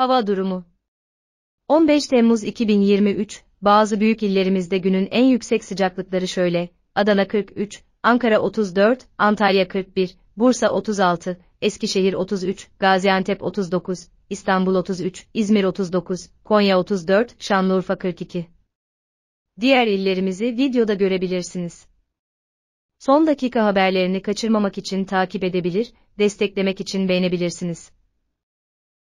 Hava durumu 15 Temmuz 2023, bazı büyük illerimizde günün en yüksek sıcaklıkları şöyle, Adana 43, Ankara 34, Antalya 41, Bursa 36, Eskişehir 33, Gaziantep 39, İstanbul 33, İzmir 39, Konya 34, Şanlıurfa 42. Diğer illerimizi videoda görebilirsiniz. Son dakika haberlerini kaçırmamak için takip edebilir, desteklemek için beğenebilirsiniz.